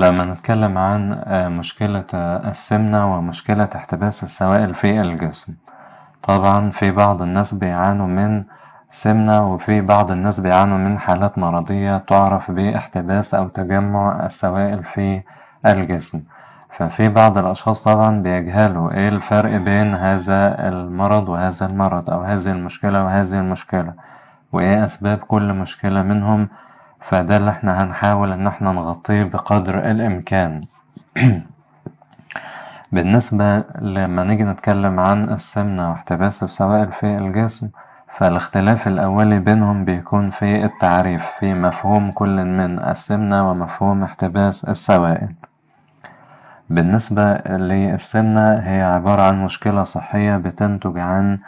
لما نتكلم عن آه، مشكلة آه، السمنة ومشكلة احتباس السوائل في الجسم طبعا في بعض الناس بيعانوا من سمنة وفي بعض الناس بيعانوا من حالات مرضية تعرف باحتباس أو تجمع السوائل في الجسم ففي بعض الأشخاص طبعا بيجهلوا إيه الفرق بين هذا المرض وهذا المرض أو هذه المشكلة وهذه المشكلة وإيه أسباب كل مشكلة منهم فده اللي احنا هنحاول ان احنا نغطيه بقدر الامكان بالنسبة لما نيجي نتكلم عن السمنة واحتباس السوائل في الجسم فالاختلاف الأولي بينهم بيكون في التعريف في مفهوم كل من السمنة ومفهوم احتباس السوائل بالنسبة للسمنة هي عبارة عن مشكلة صحية بتنتج عن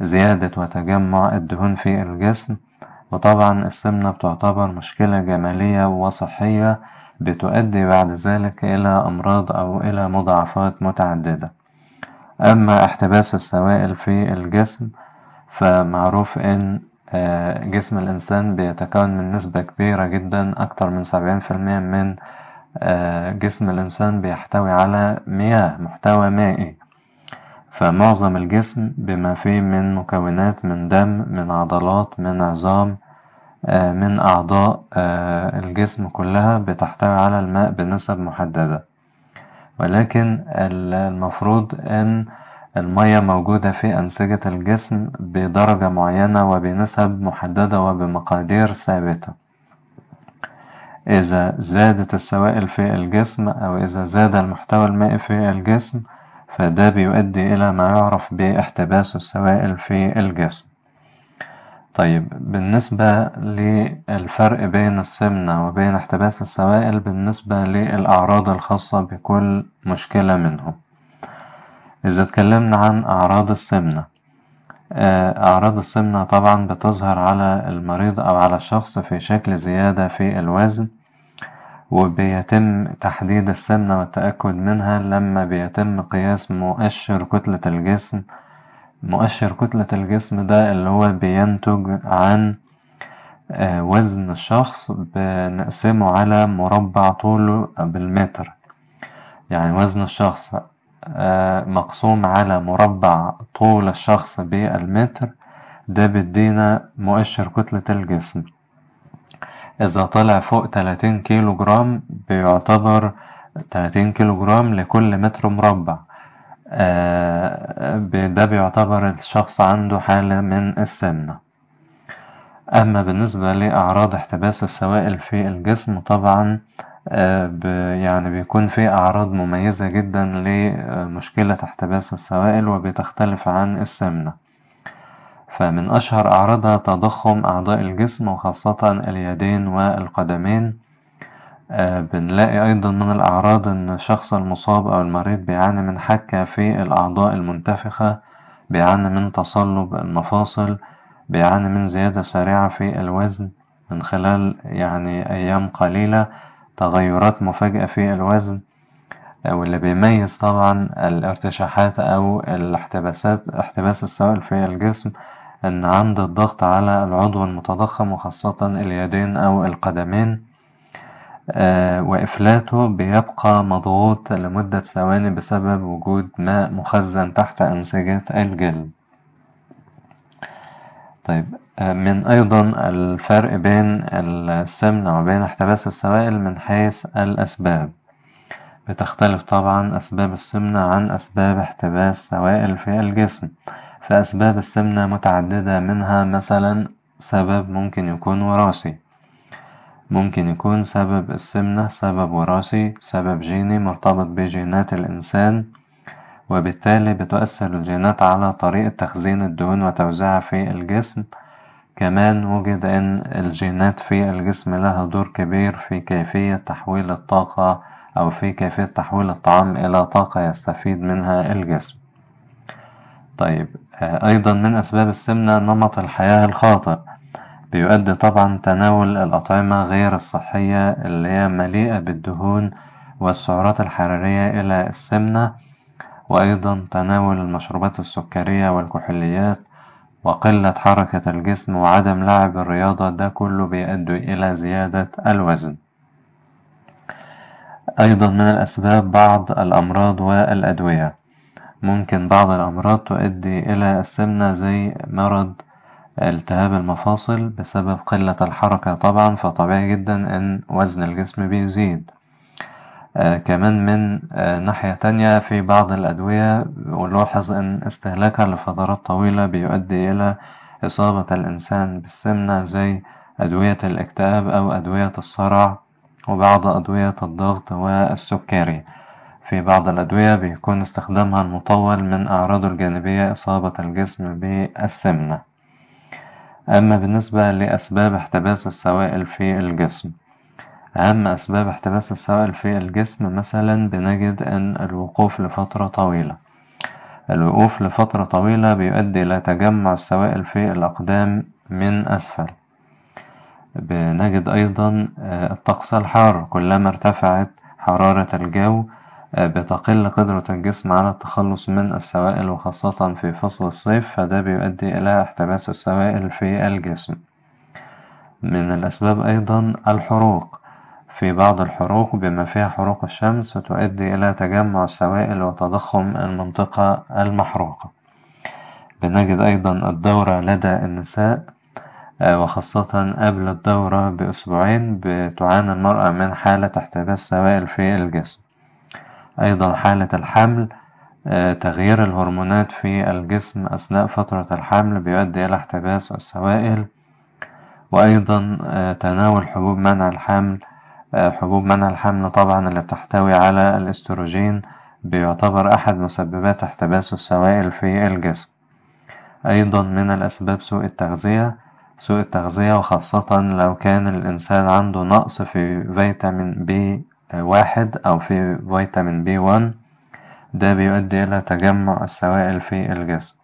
زيادة وتجمع الدهون في الجسم وطبعا السمنة بتعتبر مشكلة جمالية وصحية بتؤدي بعد ذلك إلى أمراض أو إلى مضاعفات متعددة أما احتباس السوائل في الجسم فمعروف إن آه، جسم الإنسان بيتكون من نسبة كبيرة جدا أكتر من سبعين في المية من آه، جسم الإنسان بيحتوي على مياه محتوى مائي فمعظم الجسم بما فيه من مكونات من دم من عضلات من عظام آه، من أعضاء آه، الجسم كلها بتحتوي على الماء بنسب محددة ولكن المفروض أن المية موجودة في أنسجة الجسم بدرجة معينة وبنسب محددة وبمقادير ثابتة إذا زادت السوائل في الجسم أو إذا زاد المحتوى المائي في الجسم فده بيؤدي إلى ما يعرف باحتباس السوائل في الجسم طيب بالنسبة للفرق بين السمنة وبين احتباس السوائل بالنسبة للأعراض الخاصة بكل مشكلة منهم إذا اتكلمنا عن أعراض السمنة آه، أعراض السمنة طبعا بتظهر على المريض أو على الشخص في شكل زيادة في الوزن وبيتم تحديد السمنة والتأكد منها لما بيتم قياس مؤشر كتلة الجسم مؤشر كتلة الجسم ده اللي هو بينتج عن آه، وزن الشخص بنقسمه على مربع طوله بالمتر يعني وزن الشخص آه، مقسوم على مربع طول الشخص بالمتر ده بيدينا مؤشر كتلة الجسم إذا طلع فوق تلاتين كيلو جرام بيعتبر تلاتين كيلو جرام لكل متر مربع آه، ده بيعتبر الشخص عنده حالة من السمنة أما بالنسبة لأعراض احتباس السوائل في الجسم طبعا آه، يعني بيكون في أعراض مميزة جدا لمشكلة احتباس السوائل وبتختلف عن السمنة فمن أشهر أعراضها تضخم أعضاء الجسم وخاصة اليدين والقدمين آه، بنلاقي أيضا من الأعراض إن الشخص المصاب أو المريض بيعاني من حكة في الأعضاء المنتفخة بيعاني من تصلب المفاصل بيعاني من زيادة سريعة في الوزن من خلال يعني أيام قليلة تغيرات مفاجئة في الوزن آه، واللي بيميز طبعا الارتشاحات أو الاحتباسات احتباس السوائل في الجسم أن عند الضغط على العضو المتضخم وخاصة اليدين أو القدمين آه، وإفلاته بيبقى مضغوط لمدة ثواني بسبب وجود ماء مخزن تحت أنسجة الجلد طيب آه، من أيضا الفرق بين السمنة وبين احتباس السوائل من حيث الأسباب بتختلف طبعا أسباب السمنة عن أسباب احتباس سوائل في الجسم فأسباب السمنة متعددة منها مثلا سبب ممكن يكون وراثي ممكن يكون سبب السمنة سبب وراثي سبب جيني مرتبط بجينات الإنسان وبالتالي بتؤثر الجينات على طريقة تخزين الدهون وتوزيعها في الجسم كمان وجد أن الجينات في الجسم لها دور كبير في كيفية تحويل الطاقة أو في كيفية تحويل الطعام إلى طاقة يستفيد منها الجسم طيب آه، أيضا من أسباب السمنة نمط الحياة الخاطئ بيؤدي طبعا تناول الأطعمة غير الصحية اللي هي مليئة بالدهون والسعرات الحرارية إلى السمنة وأيضا تناول المشروبات السكرية والكحوليات وقلة حركة الجسم وعدم لعب الرياضة ده كله بيؤدي إلى زيادة الوزن أيضا من الأسباب بعض الأمراض والأدوية ممكن بعض الأمراض تؤدي إلى السمنة زي مرض التهاب المفاصل بسبب قلة الحركة طبعا فطبيعي جدا إن وزن الجسم بيزيد آه، كمان من آه، ناحية تانية في بعض الأدوية ونلاحظ إن استهلاكها لفترات طويلة بيؤدي إلى إصابة الإنسان بالسمنة زي أدوية الاكتئاب أو أدوية الصرع وبعض أدوية الضغط والسكري في بعض الأدوية بيكون استخدامها المطول من أعراضه الجانبية إصابة الجسم بالسمنة أما بالنسبة لأسباب احتباس السوائل في الجسم أهم أسباب احتباس السوائل في الجسم مثلا بنجد أن الوقوف لفترة طويلة الوقوف لفترة طويلة بيؤدي إلى تجمع السوائل في الأقدام من أسفل بنجد أيضا آه، الطقس الحار كلما ارتفعت حرارة الجو بتقل قدرة الجسم على التخلص من السوائل وخاصة في فصل الصيف فده بيؤدي إلى احتباس السوائل في الجسم من الأسباب أيضا الحروق في بعض الحروق بما فيها حروق الشمس تؤدي إلى تجمع السوائل وتضخم المنطقة المحروقة بنجد أيضا الدورة لدى النساء آه، وخاصة قبل الدورة بأسبوعين بتعاني المرأة من حالة احتباس سوائل في الجسم أيضا حالة الحمل آه، تغيير الهرمونات في الجسم أثناء فترة الحمل بيؤدي إلى احتباس السوائل وأيضا آه، تناول حبوب منع الحمل آه، حبوب منع الحمل طبعا اللي بتحتوي على الاستروجين بيعتبر أحد مسببات احتباس السوائل في الجسم أيضا من الأسباب سوء التغذية سوء التغذية وخاصة لو كان الإنسان عنده نقص في فيتامين بي واحد أو في فيتامين بي 1 ده بيؤدي إلى تجمع السوائل في الجسم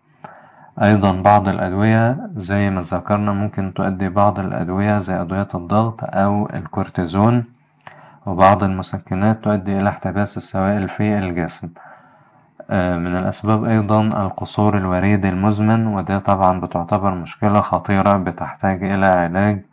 أيضا بعض الأدوية زي ما ذكرنا ممكن تؤدي بعض الأدوية زي أدوية الضغط أو الكورتيزون وبعض المسكنات تؤدي إلى احتباس السوائل في الجسم آه، من الأسباب أيضا القصور الوريد المزمن وده طبعا بتعتبر مشكلة خطيرة بتحتاج إلى علاج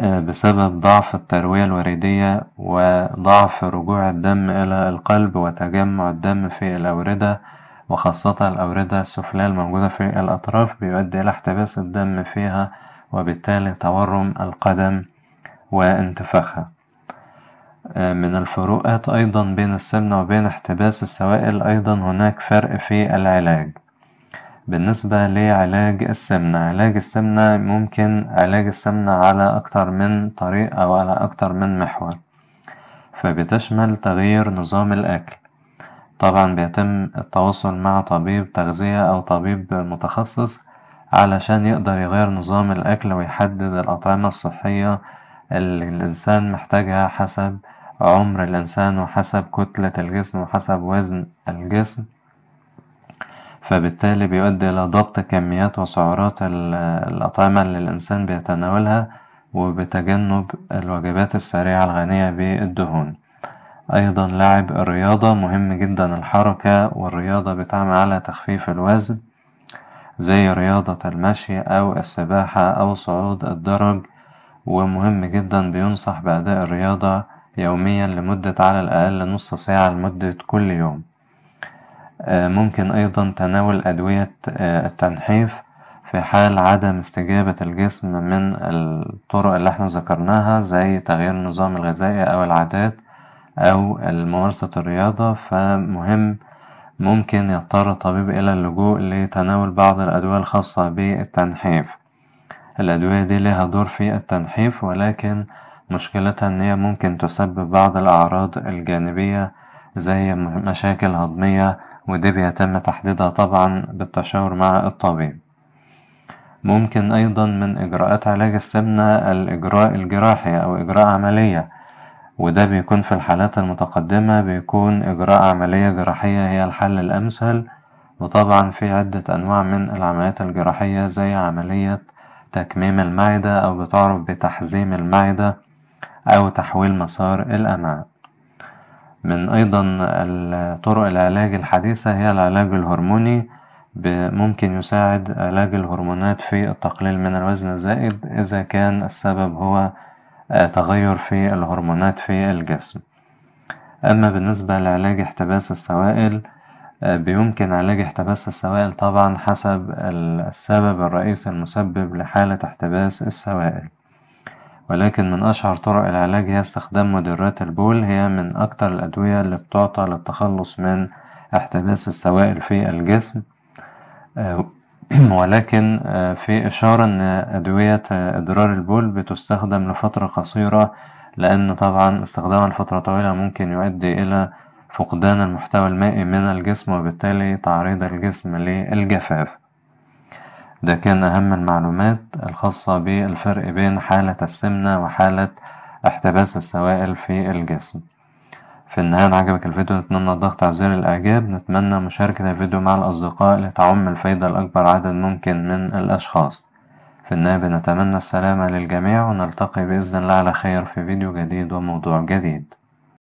آه، بسبب ضعف التروية الوريدية وضعف رجوع الدم إلى القلب وتجمع الدم في الأوردة وخاصة الأوردة السفلى الموجودة في الأطراف بيؤدي إلى احتباس الدم فيها وبالتالي تورم القدم وانتفاخها آه، من الفروقات أيضا بين السمنة وبين احتباس السوائل أيضا هناك فرق في العلاج بالنسبة لعلاج السمنة علاج السمنة ممكن علاج السمنة على أكتر من طريق أو على أكتر من محور فبتشمل تغيير نظام الأكل طبعا بيتم التواصل مع طبيب تغذية أو طبيب متخصص علشان يقدر يغير نظام الأكل ويحدد الأطعمة الصحية اللي الإنسان محتاجها حسب عمر الإنسان وحسب كتلة الجسم وحسب وزن الجسم فبالتالي بيؤدي إلى ضبط كميات وسعرات الأطعمة اللي الإنسان بيتناولها وبتجنب الوجبات السريعة الغنية بالدهون أيضا لعب الرياضة مهم جدا الحركة والرياضة بتعمل على تخفيف الوزن زي رياضة المشي أو السباحة أو صعود الدرج ومهم جدا بينصح بأداء الرياضة يوميا لمدة على الأقل نص ساعة لمدة كل يوم آه، ممكن أيضا تناول أدوية آه، التنحيف في حال عدم استجابة الجسم من الطرق اللي احنا ذكرناها زي تغيير النظام الغذائي أو العادات أو ممارسة الرياضة فمهم ممكن يضطر الطبيب إلى اللجوء لتناول بعض الأدوية الخاصة بالتنحيف الأدوية دي لها دور في التنحيف ولكن مشكلتها إن هي ممكن تسبب بعض الأعراض الجانبية زي مشاكل هضمية ودي بيتم تحديدها طبعا بالتشاور مع الطبيب ممكن أيضا من إجراءات علاج السمنة الإجراء الجراحي أو إجراء عملية وده بيكون في الحالات المتقدمة بيكون إجراء عملية جراحية هي الحل الأمثل وطبعا في عدة أنواع من العمليات الجراحية زي عملية تكميم المعدة أو بتعرف بتحزيم المعدة أو تحويل مسار الأمعاء من أيضا طرق العلاج الحديثة هي العلاج الهرموني ممكن يساعد علاج الهرمونات في التقليل من الوزن الزائد إذا كان السبب هو آه، تغير في الهرمونات في الجسم أما بالنسبة لعلاج احتباس السوائل آه، بيمكن علاج احتباس السوائل طبعا حسب السبب الرئيسي المسبب لحالة احتباس السوائل ولكن من أشهر طرق العلاج هي استخدام مدرات البول هي من أكتر الأدوية اللي بتعطى للتخلص من احتباس السوائل في الجسم آه، ولكن آه، في إشارة إن أدوية آه، إدرار البول بتستخدم لفترة قصيرة لأن طبعا استخدامها لفترة طويلة ممكن يؤدي إلى فقدان المحتوى المائي من الجسم وبالتالي تعريض الجسم للجفاف ده كان أهم المعلومات الخاصة بالفرق بين حالة السمنة وحالة احتباس السوائل في الجسم في النهاية إن عجبك الفيديو نتمنى الضغط على زر الإعجاب نتمنى مشاركة الفيديو مع الأصدقاء لتعم الفايدة لأكبر عدد ممكن من الأشخاص في النهاية بنتمنى السلامة للجميع ونلتقي بإذن الله على خير في فيديو جديد وموضوع جديد